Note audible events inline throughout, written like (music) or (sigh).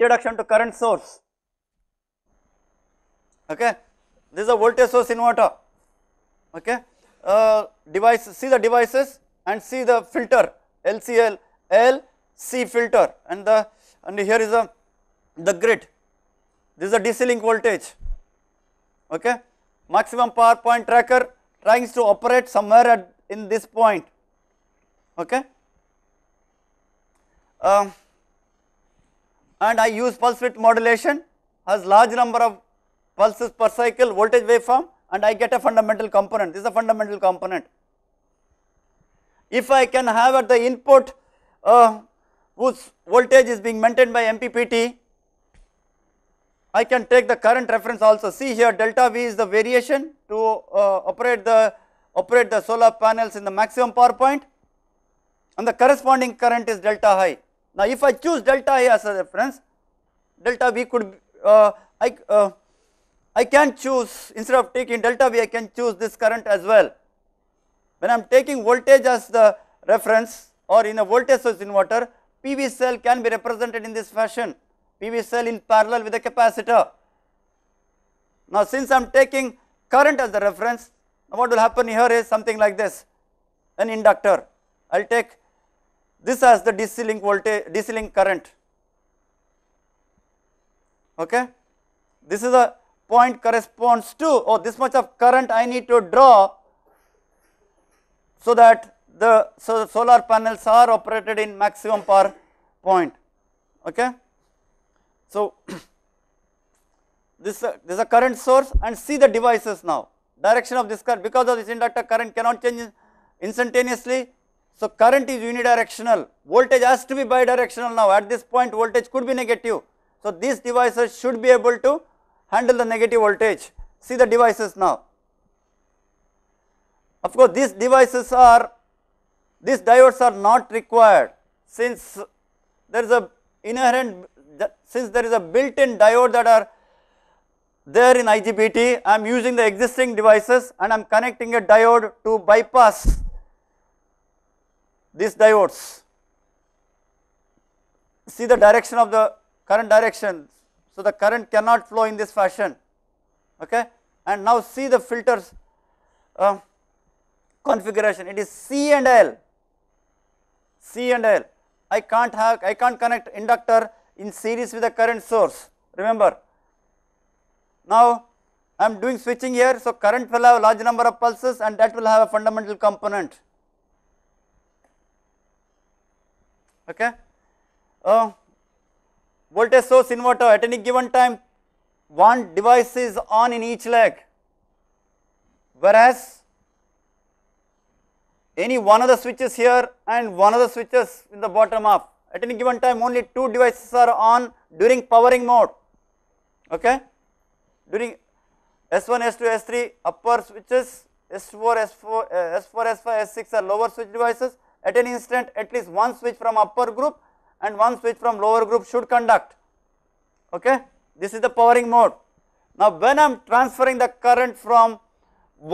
introduction to current source. Okay, this is a voltage source inverter. Okay, uh, device see the devices and see the filter LCL LC filter and the and here is a the grid. This is a DC link voltage. Okay, maximum power point tracker trying to operate somewhere at in this point. Okay. Uh, and I use pulse width modulation has large number of pulses per cycle voltage waveform and I get a fundamental component, this is a fundamental component. If I can have at the input uh, whose voltage is being maintained by MPPT, I can take the current reference also. See here delta V is the variation to uh, operate the operate the solar panels in the maximum power point and the corresponding current is delta high. Now, if I choose delta A as a reference, delta B could uh, I uh, I can choose instead of taking delta V, I can choose this current as well. When I am taking voltage as the reference or in a voltage source inverter, PV cell can be represented in this fashion, PV cell in parallel with the capacitor. Now, since I am taking current as the reference, what will happen here is something like this, an inductor. I will take this has the DC link voltage, DC link current. Okay. This is a point corresponds to oh, this much of current I need to draw so that the, so the solar panels are operated in maximum power point. Okay. So, (clears throat) this, uh, this is a current source and see the devices now direction of this current because of this inductor current cannot change instantaneously so, current is unidirectional, voltage has to be bidirectional now at this point voltage could be negative. So, these devices should be able to handle the negative voltage, see the devices now. Of course, these devices are, these diodes are not required since there is a inherent, since there is a built in diode that are there in IGBT, I am using the existing devices and I am connecting a diode to bypass these diodes. See the direction of the current direction. So, the current cannot flow in this fashion okay. and now see the filters uh, configuration it is C and L, C and L. I can't have I can't connect inductor in series with the current source remember. Now, I am doing switching here so current will have large number of pulses and that will have a fundamental component okay. Uh, voltage source inverter at any given time one device is on in each leg whereas any one of the switches here and one of the switches in the bottom up at any given time only two devices are on during powering mode okay during S1, S2, S3 upper switches S4, S4, S4, S5, S6 are lower switch devices at an instant at least one switch from upper group and one switch from lower group should conduct okay this is the powering mode now when i'm transferring the current from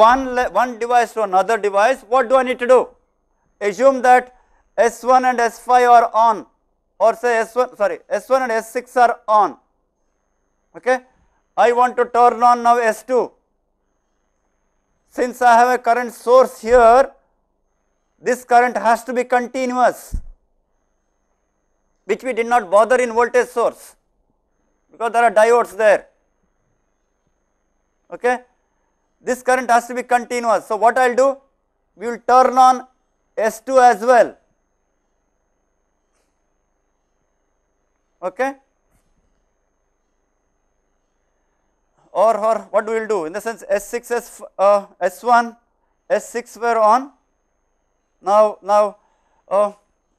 one one device to another device what do i need to do assume that s1 and s5 are on or say s1 sorry s1 and s6 are on okay i want to turn on now s2 since i have a current source here this current has to be continuous which we did not bother in voltage source because there are diodes there. Okay. This current has to be continuous. So, what I will do? We will turn on S2 as well. Okay. Or, or what we will do? In the sense S6, S, uh, S1, S6 were on now, now uh,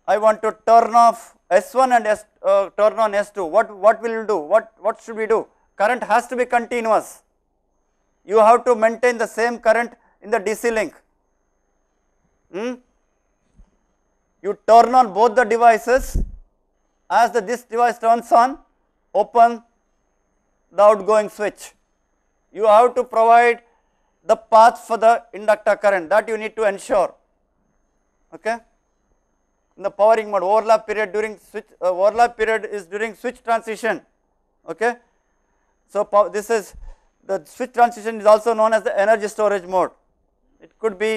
I want to turn off S1 and S, uh, turn on S2. What, what will you do? What, what should we do? Current has to be continuous. You have to maintain the same current in the DC link. Hmm? You turn on both the devices. As the, this device turns on, open the outgoing switch. You have to provide the path for the inductor current that you need to ensure okay in the powering mode overlap period during switch uh, overlap period is during switch transition okay so this is the switch transition is also known as the energy storage mode it could be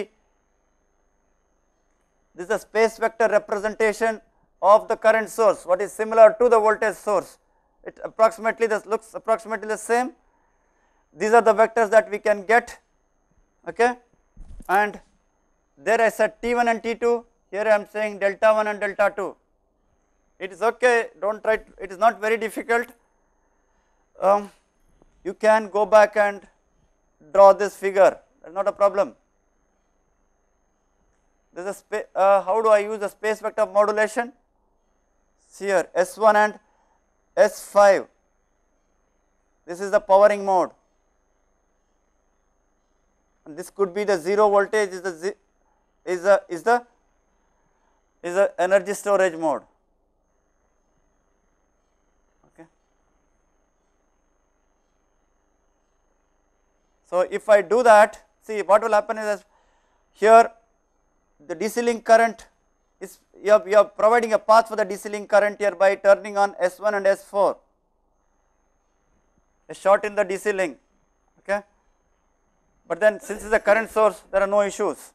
this is a space vector representation of the current source what is similar to the voltage source it approximately this looks approximately the same these are the vectors that we can get okay and there I said T1 and T2, here I am saying delta 1 and delta 2. It is okay, do not try, to, it is not very difficult. Um, you can go back and draw this figure, that is not a problem. is a uh, how do I use the space vector modulation? See here S1 and S5, this is the powering mode and this could be the 0 voltage is the is the is the is the energy storage mode. Okay. So, if I do that see what will happen is here the DC link current is you are, you are providing a path for the DC link current here by turning on S1 and S4 a short in the DC link okay. But then since it is a current source there are no issues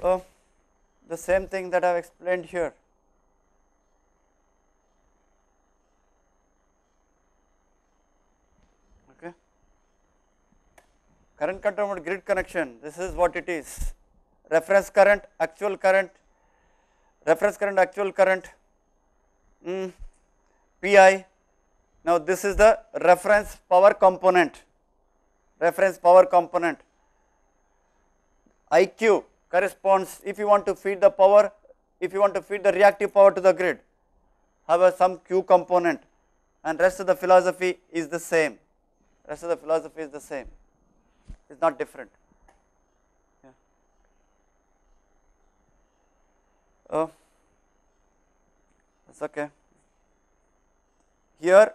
So, the same thing that I have explained here. Okay. Current control mode grid connection, this is what it is. Reference current, actual current, reference current, actual current, mm, PI. Now, this is the reference power component, reference power component. IQ corresponds if you want to feed the power, if you want to feed the reactive power to the grid, have some Q component and rest of the philosophy is the same, rest of the philosophy is the same, it is not different. Yeah. Oh, that is okay. Here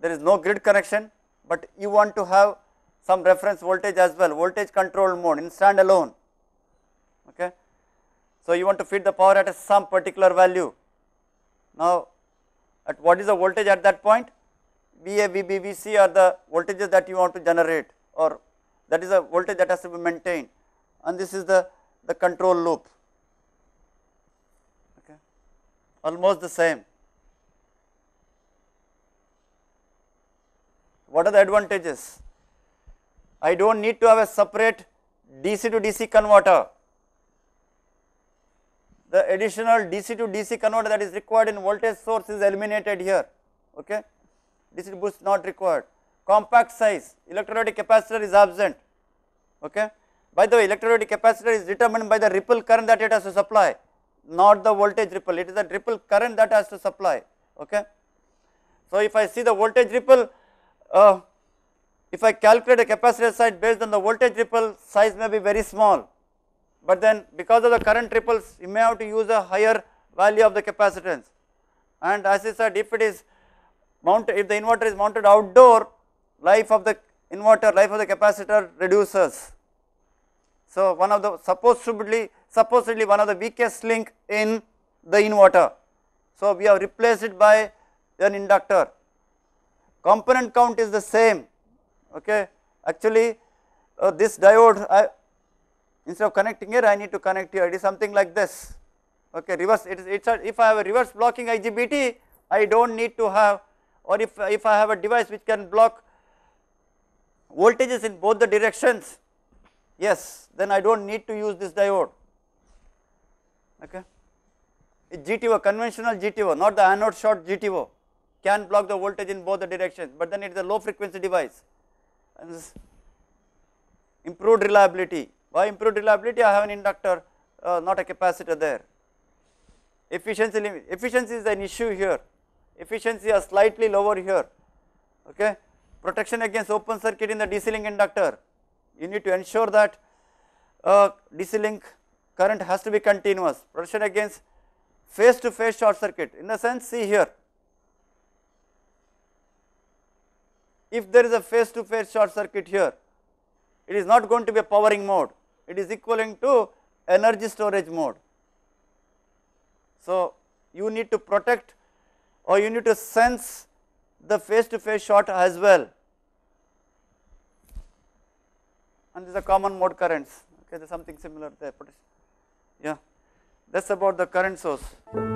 there is no grid connection, but you want to have some reference voltage as well, voltage control mode in stand alone okay. So, you want to feed the power at some particular value. Now, at what is the voltage at that point? VA, VB, VC are the voltages that you want to generate or that is a voltage that has to be maintained and this is the, the control loop, okay. almost the same. What are the advantages? I do not need to have a separate DC to DC converter the additional DC to DC converter that is required in voltage source is eliminated here, okay. DC boost not required. Compact size, electrolytic capacitor is absent, okay. By the way, electrolytic capacitor is determined by the ripple current that it has to supply, not the voltage ripple, it is the ripple current that has to supply, okay. So, if I see the voltage ripple, uh, if I calculate the capacitor size based on the voltage ripple, size may be very small, but then because of the current triples you may have to use a higher value of the capacitance and as I said if it is mounted if the inverter is mounted outdoor life of the inverter life of the capacitor reduces. So one of the supposedly supposedly one of the weakest link in the inverter. So we have replaced it by an inductor. Component count is the same okay actually uh, this diode I, instead of connecting here I need to connect here it is something like this okay reverse it is it's a, if I have a reverse blocking IGBT I do not need to have or if, if I have a device which can block voltages in both the directions yes then I do not need to use this diode okay. It GTO conventional GTO not the anode short GTO can block the voltage in both the directions but then it is a low frequency device and improved reliability why improved reliability? I have an inductor, uh, not a capacitor there. Efficiency, efficiency is an issue here. Efficiency are slightly lower here. Okay. Protection against open circuit in the DC link inductor. You need to ensure that uh, DC link current has to be continuous. Protection against face to face short circuit. In the sense, see here. If there is a face to face short circuit here, it is not going to be a powering mode it is equivalent to energy storage mode. So, you need to protect or you need to sense the face to face shot as well and these are common mode currents okay there is something similar there yeah that is about the current source.